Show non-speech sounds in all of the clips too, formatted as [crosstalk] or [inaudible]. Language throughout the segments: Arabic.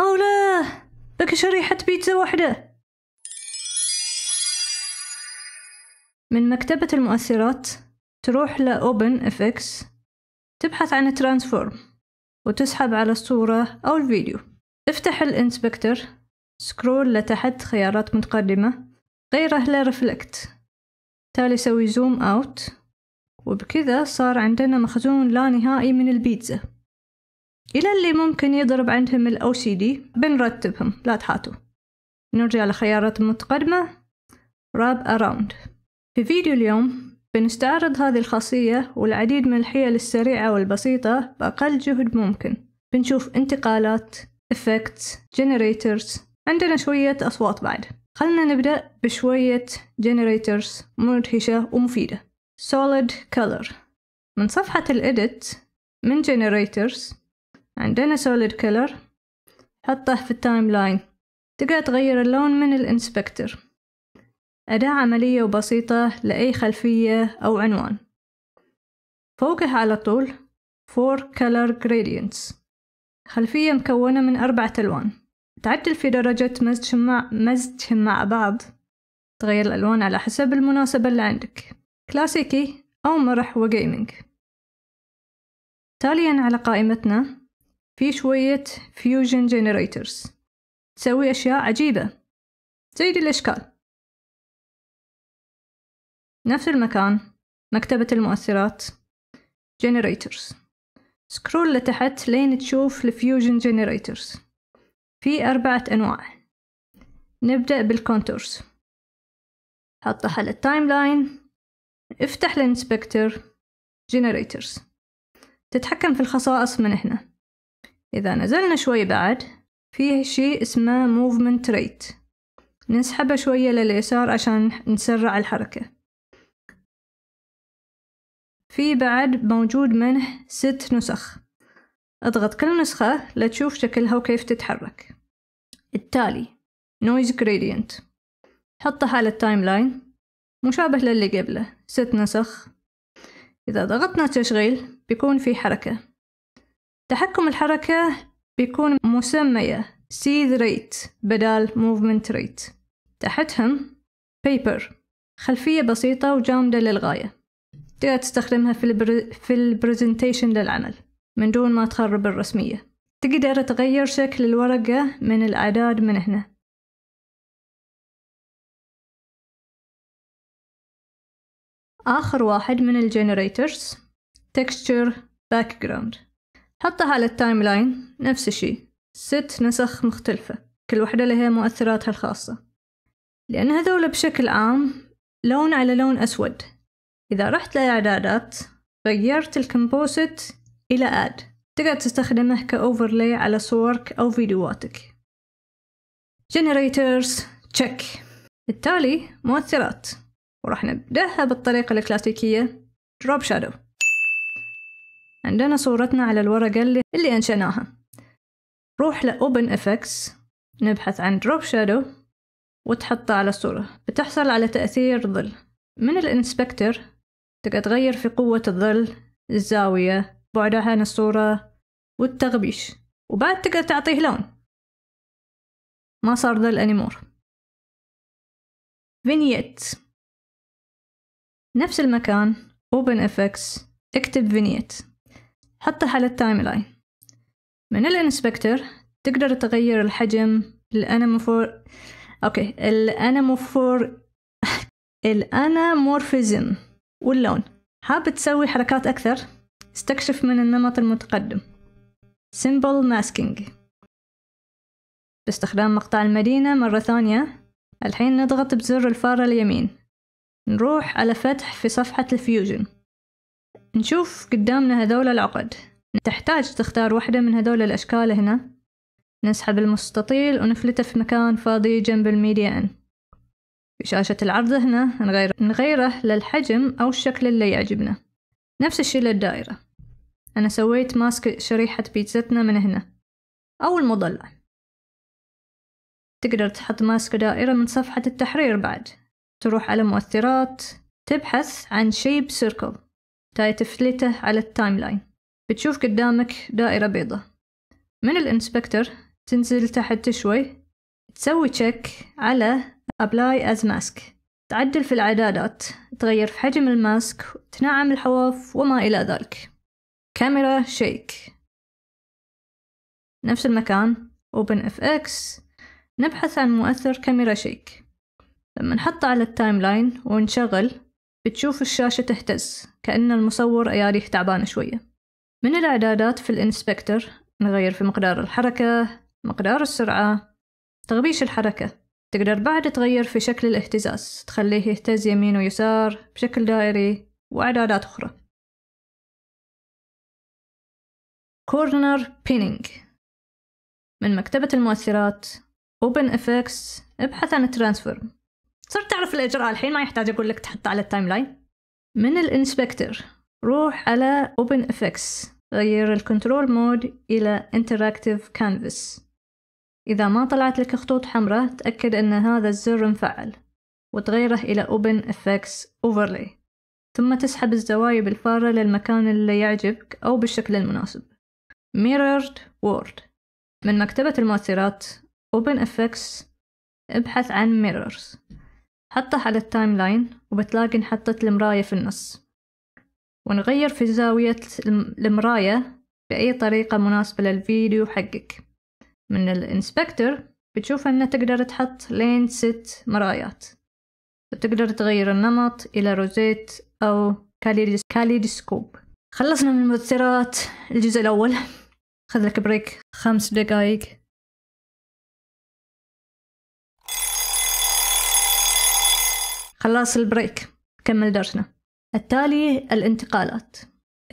أو لا لك شريحة بيتزا واحدة من مكتبة المؤثرات تروح لأوبن اف اكس تبحث عن ترانسفورم وتسحب على الصورة أو الفيديو افتح الانسبكتر سكرول لتحت خيارات متقدمة غيره لرفلكت تالي سوي زوم اوت وبكذا صار عندنا مخزون لا نهائي من البيتزا إلى اللي ممكن يضرب عندهم الـ OCD بنرتبهم لا تحاتوا نرجع لخيارات متقدمة Wrap Around في فيديو اليوم بنستعرض هذه الخاصية والعديد من الحيل السريعة والبسيطة بأقل جهد ممكن بنشوف انتقالات effects generators عندنا شوية أصوات بعد خلنا نبدأ بشوية generators مدهشة ومفيدة solid color من صفحة الإدت من generators عندنا سوليد كلر حطه في التايم لاين تقدر تغير اللون من الانسبكتر أداة عملية وبسيطة لأي خلفية أو عنوان فوقه على طول 4 Color Gradients خلفية مكونة من أربعة ألوان تعدل في درجة مزجهم مع, مع بعض تغير الألوان على حسب المناسبة اللي عندك كلاسيكي أو مرح وجيمنج تاليا على قائمتنا في شوية فيوجن جنريترز تسوي أشياء عجيبة زي دي الأشكال نفس المكان مكتبة المؤثرات جنريترز سكرول لتحت لين تشوف الفيوجن جنريترز في أربعة أنواع نبدأ بالكونتورز حطها على التايم لاين افتح الانسبكتر جنريترز تتحكم في الخصائص من هنا إذا نزلنا شوي بعد فيه شيء اسمه movement rate نسحبه شوية لليسار عشان نسرع الحركة في بعد موجود منه ست نسخ اضغط كل نسخة لتشوف شكلها وكيف تتحرك التالي noise gradient حطه على التايم لاين مشابه للي قبله ست نسخ إذا ضغطنا تشغيل بيكون في حركة تحكم الحركة بيكون مسمية seed rate بدال movement rate تحتهم paper خلفية بسيطة وجامدة للغاية تقدر تستخدمها في البر... في البرزنتيشن للعمل من دون ما تخرب الرسمية تقدر تغير شكل الورقة من الأعداد من هنا آخر واحد من الجنريترز texture background حطها على التايم لاين نفس الشي ست نسخ مختلفة كل وحدة لها مؤثراتها الخاصة لأن هذول بشكل عام لون على لون أسود إذا رحت لإعدادات غيرت الكمبوزيت إلى آد تقدر تستخدمه كأوفرلاي على صورك أو فيديوهاتك جنريترز تشيك بالتالي مؤثرات وراح نبدأها بالطريقة الكلاسيكية دروب شادو عندنا صورتنا على الورقة اللي, اللي أنشأناها روح لأوبن FX نبحث عن دروب شادو وتحطه على الصورة بتحصل على تأثير ظل من الانسبكتر تقدر تغير في قوة الظل الزاوية بعدها عن الصورة والتغبيش وبعد تقدر تعطيه لون ما صار ظل أنيمور فينيت نفس المكان Open Effects اكتب فينيت حطها على التايم لاين من الانسبكتر تقدر تغير الحجم الاناموفور اوكي الاناموفور الانامورفيزم واللون حاب تسوي حركات اكثر استكشف من النمط المتقدم سيمبل ماسكينج باستخدام مقطع المدينة مرة ثانية الحين نضغط بزر الفارة اليمين نروح على فتح في صفحة الفيوجن نشوف قدامنا هذول العقد تحتاج تختار واحدة من هذول الأشكال هنا نسحب المستطيل ونفلته في مكان فاضي جنب الميديا ان في شاشة العرض هنا نغير نغيره للحجم أو الشكل اللي يعجبنا نفس الشي للدائرة أنا سويت ماسك شريحة بيتزتنا من هنا أو المضلع تقدر تحط ماسك دائرة من صفحة التحرير بعد تروح على مؤثرات تبحث عن شيب سيركل تاي تفلته على التايم لاين بتشوف قدامك دائرة بيضة من الانسبكتر تنزل تحت شوي تسوي تشيك على ابلاي از ماسك تعدل في العدادات تغير في حجم الماسك تنعم الحواف وما إلى ذلك كاميرا شيك نفس المكان open fx نبحث عن مؤثر كاميرا شيك لما نحطه على التايم لاين ونشغل بتشوف الشاشة تهتز كأن المصور أياريه تعبان شوية من الإعدادات في الإنسبكتر نغير في مقدار الحركة مقدار السرعة تغبيش الحركة تقدر بعد تغير في شكل الاهتزاز تخليه يهتز يمين ويسار بشكل دائري وإعدادات أخرى كورنر بينينج من مكتبة المؤثرات اوبن افكس ابحث عن ترانسفورم صرت تعرف الاجراء الحين ما يحتاج اقول لك تحط على التايم لاين من الانسبكتر روح على افكس غير الكنترول مود إلى Interactive Canvas إذا ما طلعت لك خطوط حمراء تأكد أن هذا الزر مفعل وتغيره إلى افكس Overlay ثم تسحب الزوايا بالفارة للمكان اللي يعجبك أو بالشكل المناسب Mirrored Word من مكتبة المؤثرات OpenFX ابحث عن Mirrors حطه على التايم لاين وبتلاقي انحطت المراية في النص ونغير في زاوية المراية بأي طريقة مناسبة للفيديو حقك من الانسبكتر بتشوف انه تقدر تحط لين ست مرايات وتقدر تغير النمط إلى روزيت أو كاليدسكوب خلصنا من المؤثرات الجزء الأول خذ لك بريك خمس دقايق خلاص البريك كمل درسنا التالي الانتقالات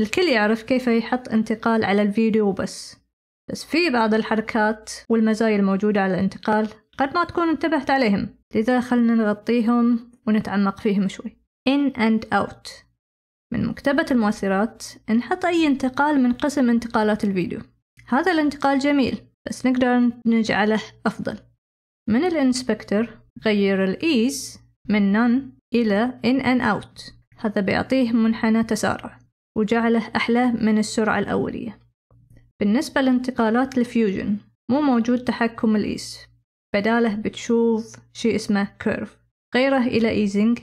الكل يعرف كيف يحط انتقال على الفيديو وبس بس في بعض الحركات والمزايا الموجودة على الانتقال قد ما تكون انتبهت عليهم لذا خلنا نغطيهم ونتعمق فيهم شوي in and out من مكتبة المؤثرات نحط أي انتقال من قسم انتقالات الفيديو هذا الانتقال جميل بس نقدر نجعله أفضل من الانسبكتر غير الإيز من none إلى in and out هذا بيعطيه منحنى تسارع وجعله أحلى من السرعة الأولية بالنسبة لانتقالات الفيوجن مو موجود تحكم الإيس بداله بتشوف شيء اسمه كيرف غيره إلى إيزنج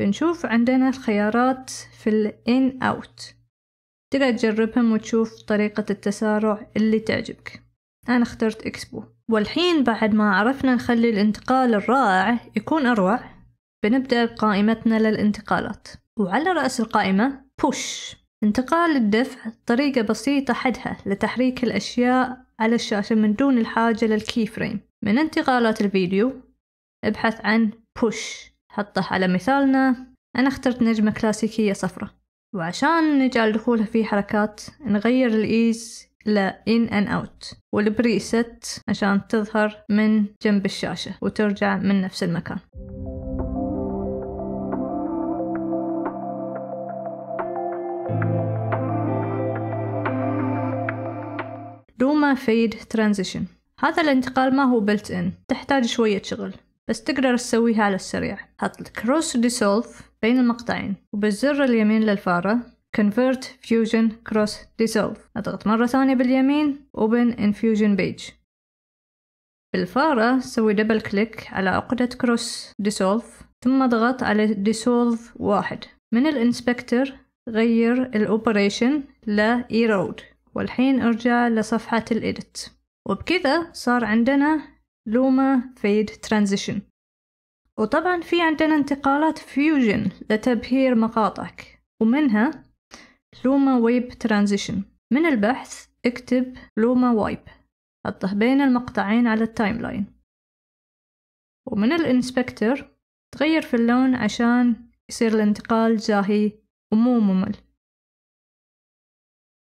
بنشوف عندنا الخيارات في الـ In Out تقدر تجربهم وتشوف طريقة التسارع اللي تعجبك أنا اخترت إكسبو والحين بعد ما عرفنا نخلي الانتقال الرائع يكون أروع بنبدأ بقائمتنا للانتقالات وعلى رأس القائمة push انتقال الدفع طريقة بسيطة حدها لتحريك الأشياء على الشاشة من دون الحاجة للكي فريم من انتقالات الفيديو ابحث عن push حطه على مثالنا أنا اخترت نجمة كلاسيكية صفرة وعشان نجعل دخولها في حركات نغير الإيز ل in and out والبريست عشان تظهر من جنب الشاشة وترجع من نفس المكان روما فيد ترانزيشن هذا الانتقال ما هو بلت ان تحتاج شوية شغل بس تقدر تسويها على السريع حط الكروس ديسولف بين المقطعين وبالزر اليمين للفارة Convert Fusion Cross Dissolve اضغط مرة ثانية باليمين Open Infusion Page بالفارة سوي دبل كليك على عقدة Cross Dissolve ثم اضغط على Dissolve واحد من الانسبكتر غير الاوبريشن ل erode والحين ارجع لصفحة الإدت وبكذا صار عندنا لوما فيد ترانزيشن وطبعا في عندنا انتقالات فيوجن لتبهير مقاطعك ومنها لوما ويب ترانزيشن من البحث اكتب لوما ويب حطه بين المقطعين على التايم لاين ومن الانسبكتر تغير في اللون عشان يصير الانتقال جاهي ومو ممل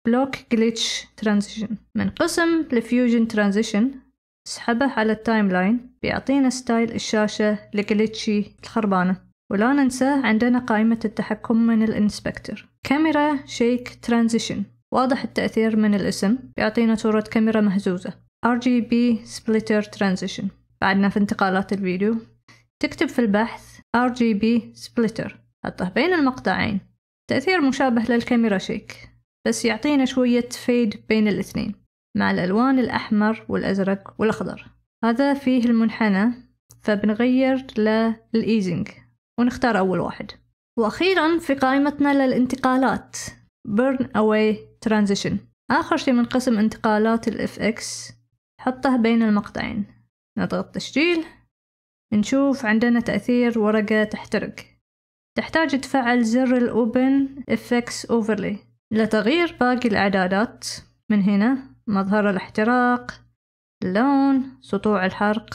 بلوك جليتش ترانزيشن من قسم الفيوجن ترانزيشن سحبه على التايم لاين بيعطينا ستايل الشاشة الجليتشي الخربانة ولا ننسى عندنا قائمة التحكم من الانسبكتر كاميرا شيك ترانزيشن واضح التأثير من الاسم بيعطينا صورة كاميرا مهزوزة RGB Splitter Transition بعدنا في انتقالات الفيديو تكتب في البحث RGB Splitter حطه بين المقطعين تأثير مشابه للكاميرا شيك بس يعطينا شوية فيد بين الاثنين مع الألوان الأحمر والأزرق والأخضر هذا فيه المنحنى فبنغير للإيزنج ونختار أول واحد وأخيرا في قائمتنا للانتقالات Burn Away Transition آخر شيء من قسم انتقالات الـ FX حطه بين المقطعين نضغط تسجيل نشوف عندنا تأثير ورقة تحترق تحتاج تفعل زر الأوبن Open FX Overlay لتغيير باقي الإعدادات من هنا مظهر الاحتراق اللون سطوع الحرق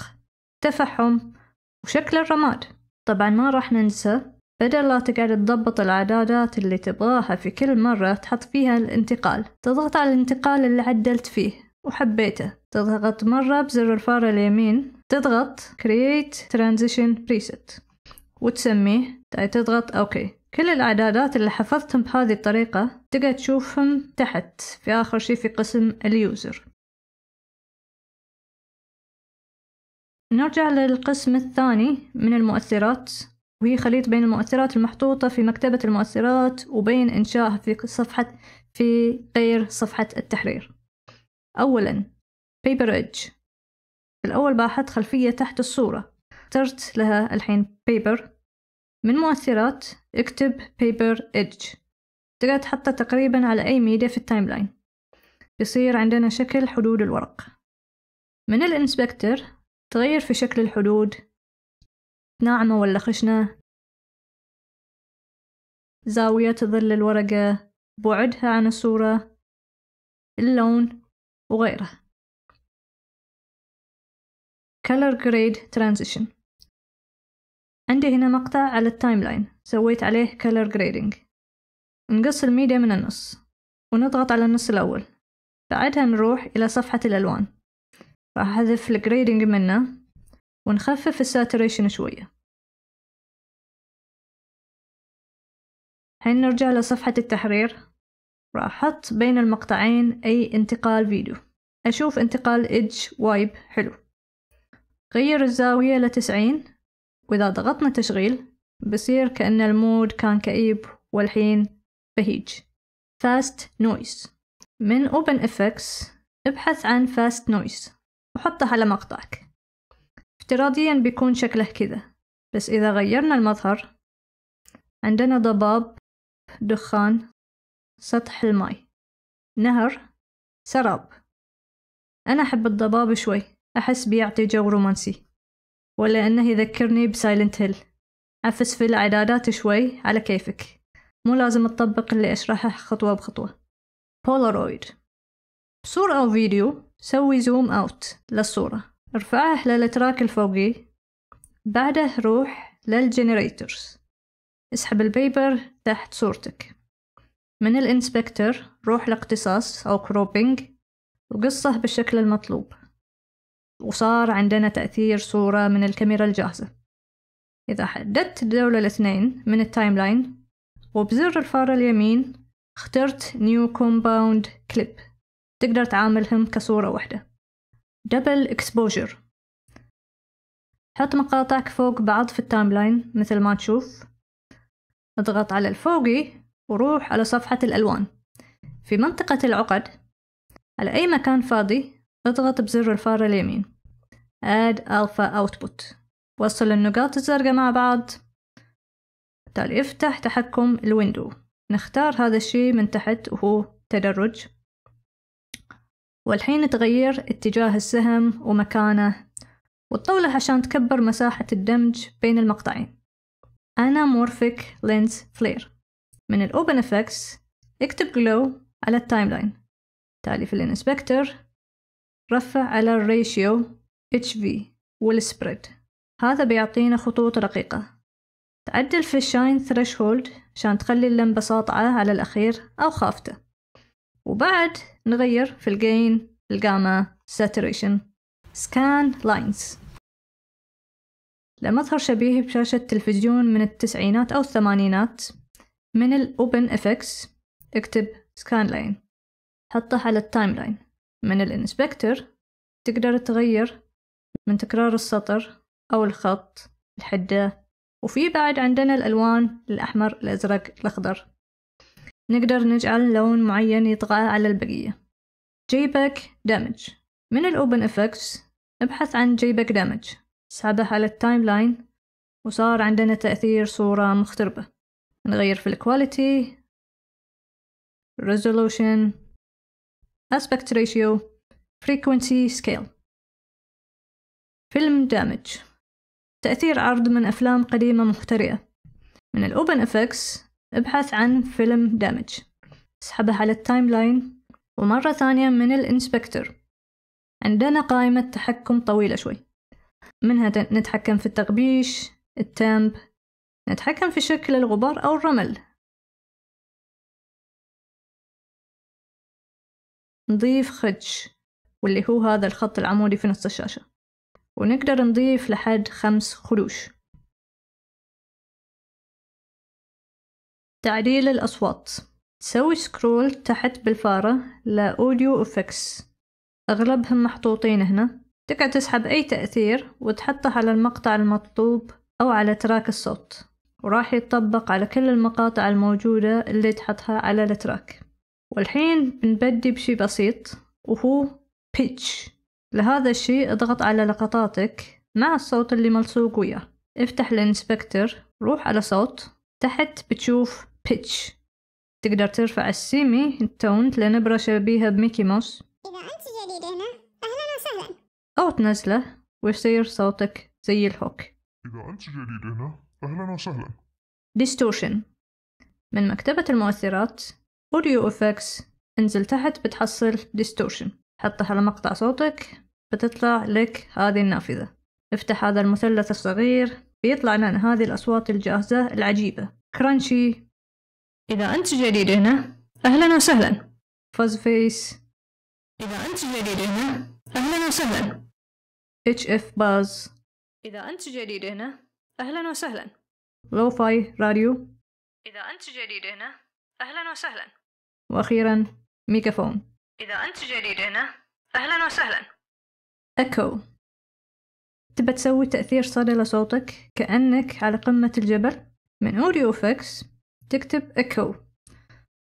تفحم وشكل الرماد طبعا ما راح ننسى بدل لا تقعد تضبط الإعدادات اللي تبغاها في كل مرة تحط فيها الانتقال تضغط على الانتقال اللي عدلت فيه وحبيته تضغط مرة بزر الفارة اليمين تضغط Create Transition Preset وتسميه تضغط اوكي كل الإعدادات اللي حفظتهم بهذه الطريقة تقدر تشوفهم تحت في آخر شي في قسم اليوزر نرجع للقسم الثاني من المؤثرات وهي خليط بين المؤثرات المحطوطة في مكتبة المؤثرات وبين إنشائها في صفحة في غير صفحة التحرير أولا paper edge الأول باحث خلفية تحت الصورة اخترت لها الحين paper من مؤثرات اكتب paper edge تقدر تحطه تقريبا على أي ميديا في التايم لاين يصير عندنا شكل حدود الورق من الانسبكتر تغير في شكل الحدود ناعمة ولا خشنة زاوية ظل الورقة بعدها عن الصورة اللون وغيره color grade transition عندي هنا مقطع على التايم لاين سويت عليه color grading نقص الميديا من النص ونضغط على النص الأول بعدها نروح إلى صفحة الألوان راح أحذف الجريدنج منه ونخفف الساتوريشن شوية حين نرجع لصفحة التحرير راح أحط بين المقطعين أي انتقال فيديو أشوف انتقال إدج وايب حلو غير الزاوية لتسعين وإذا ضغطنا تشغيل بصير كأن المود كان كئيب والحين بهيج Fast Noise من Effects ابحث عن Fast Noise وحطه على مقطعك افتراضيا بيكون شكله كذا بس إذا غيرنا المظهر عندنا ضباب دخان سطح الماي نهر سراب أنا أحب الضباب شوي أحس بيعطي جو رومانسي ولا أنه يذكرني بسايلنت هيل عفس في الإعدادات شوي على كيفك مو لازم تطبق اللي أشرحه خطوة بخطوة بولارويد بصورة أو فيديو سوي زوم أوت للصورة ارفعه للتراك الفوقي بعده روح للجنريترز اسحب البيبر تحت صورتك من الانسبكتر روح لاقتصاص أو كروبينج وقصه بالشكل المطلوب وصار عندنا تأثير صورة من الكاميرا الجاهزة إذا حددت دولة الاثنين من التايم لاين وبزر الفار اليمين اخترت New Compound Clip تقدر تعاملهم كصورة واحدة دبل اكسبوجر حط مقاطعك فوق بعض في التايم لاين مثل ما تشوف اضغط على الفوقي وروح على صفحة الألوان في منطقة العقد على أي مكان فاضي اضغط بزر الفار اليمين add alpha output وصل النقاط الزرقاء مع بعض بالتالي طيب، افتح تحكم الويندو نختار هذا الشي من تحت وهو تدرج والحين تغير اتجاه السهم ومكانه وتطوله عشان تكبر مساحة الدمج بين المقطعين أنا مورفيك لينز فلير من الأوبن افكس اكتب جلو على التايم لاين تالي في الانسبكتر رفع على الريشيو HV والسبريد هذا بيعطينا خطوط رقيقة تعدل في الشاين ثريشهولد عشان تخلي اللمبة ساطعة على الأخير أو خافته وبعد نغير في الجين الجاما ساتوريشن سكان لاينز لمظهر شبيه بشاشة تلفزيون من التسعينات أو الثمانينات من الأوبن افكس اكتب سكان لاين حطه على التايم لاين من الانسبكتور تقدر تغير من تكرار السطر أو الخط الحدة وفي بعد عندنا الألوان الأحمر الأزرق الأخضر نقدر نجعل لون معين يطغى على البقية جيبك دامج من الأوبن إفكس ابحث عن جيبك دامج سحبه على التايم لاين وصار عندنا تأثير صورة مختربة نغير في الكواليتي resolution aspect ratio frequency scale فيلم دامج تأثير عرض من أفلام قديمة مخترئة من الأوبن افكس ابحث عن فيلم دامج اسحبه على التايم لاين ومرة ثانية من الانسبكتر عندنا قائمة تحكم طويلة شوي منها نتحكم في التغبيش التامب نتحكم في شكل الغبار أو الرمل نضيف خدش واللي هو هذا الخط العمودي في نص الشاشة ونقدر نضيف لحد خمس خدوش تعديل الأصوات سوي سكرول تحت بالفارة لأوديو إفكس أغلبهم محطوطين هنا تقعد تسحب أي تأثير وتحطه على المقطع المطلوب أو على تراك الصوت وراح يتطبق على كل المقاطع الموجودة اللي تحطها على التراك والحين بنبدي بشي بسيط وهو pitch لهذا الشي اضغط على لقطاتك مع الصوت اللي ملصوق وياه افتح الانسبكتر روح على صوت تحت بتشوف pitch تقدر ترفع السيمي التونت لنبرة شبيهة بميكي موس إذا أنت جديد هنا أهلا وسهلا أو تنزله ويصير صوتك زي الهوك إذا أنت جديد هنا أهلا وسهلا ديستورشن من مكتبة المؤثرات اوديو افكس انزل تحت بتحصل ديستورشن حطها على مقطع صوتك بتطلع لك هذه النافذة افتح هذا المثلث الصغير بيطلع لنا هذه الأصوات الجاهزة العجيبة كرانشي إذا أنت جديد هنا أهلا وسهلا فاز فيس إذا أنت جديد هنا أهلا وسهلا اتش اف باز إذا أنت جديد هنا أهلا وسهلا لو فاي راديو إذا أنت جديد هنا أهلا وسهلا وأخيرا ميكافون إذا أنت جديد هنا أهلا وسهلا أكو تبى تسوي تأثير صدى لصوتك كأنك على قمة الجبل من أوديو فكس تكتب أكو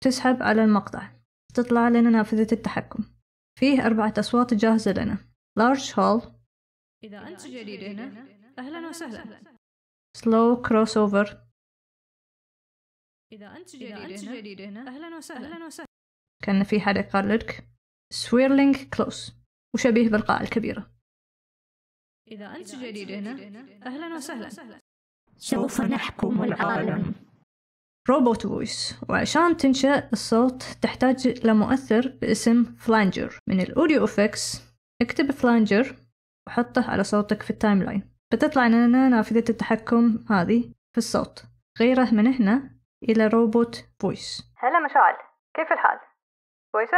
تسحب على المقطع تطلع لنا نافذة التحكم فيه أربعة أصوات جاهزة لنا لارج هول إذا أنت جديد هنا أهلا وسهلا سلو كروس أوفر إذا أنت جديد, إذا أنت هنا. جديد هنا أهلا وسهلا أهلا وسهلا كان في حدا يقلدك سويرلينج كلوس وشبيه بالقاعة الكبيرة إذا أنت إذا جديد هنا. هنا أهلا وسهلا سوف نحكم العالم روبوت فويس وعشان تنشأ الصوت تحتاج لمؤثر باسم فلانجر من الأوديو أفكس اكتب فلانجر وحطه على صوتك في التايم لاين بتطلع لنا نافذة التحكم هذه في الصوت غيره من هنا إلى روبوت فويس هلا مشعل كيف الحال؟ كويسة؟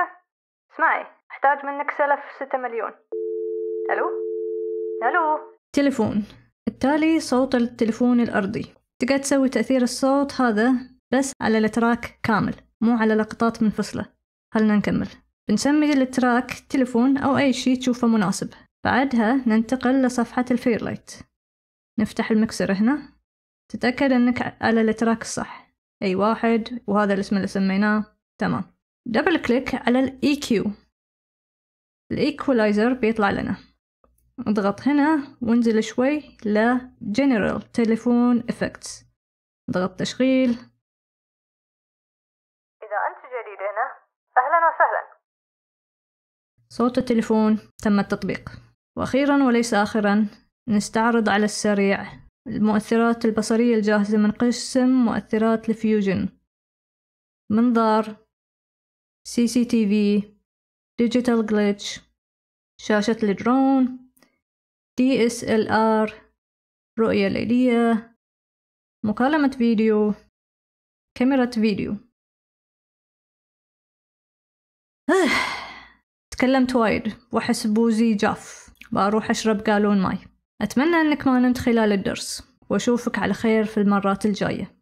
اسمعي أحتاج منك سلف ستة مليون ألو؟ ألو؟ تلفون التالي صوت التلفون الأرضي تقعد تسوي تأثير الصوت هذا بس على التراك كامل مو على لقطات منفصلة خلنا نكمل بنسمي التراك تلفون أو أي شي تشوفه مناسب بعدها ننتقل لصفحة الفيرلايت نفتح المكسر هنا تتأكد أنك على التراك الصح أي واحد وهذا الاسم اللي سميناه تمام دبل كليك على الاي كيو الايكولايزر بيطلع لنا اضغط هنا وانزل شوي ل General تليفون Effects اضغط تشغيل إذا أنت جديد هنا أهلا وسهلا صوت التليفون تم التطبيق وأخيرا وليس آخرا نستعرض على السريع المؤثرات البصرية الجاهزة من قسم مؤثرات الفيوجن منظار سي سي تي في ديجيتال جليتش شاشة الدرون دي اس ال ار رؤية ليلية مكالمة فيديو كاميرا فيديو [sighs] تكلمت وايد وأحس بوزي جاف بروح أشرب قالون ماي أتمنى أنك ما نمت خلال الدرس وأشوفك على خير في المرات الجاية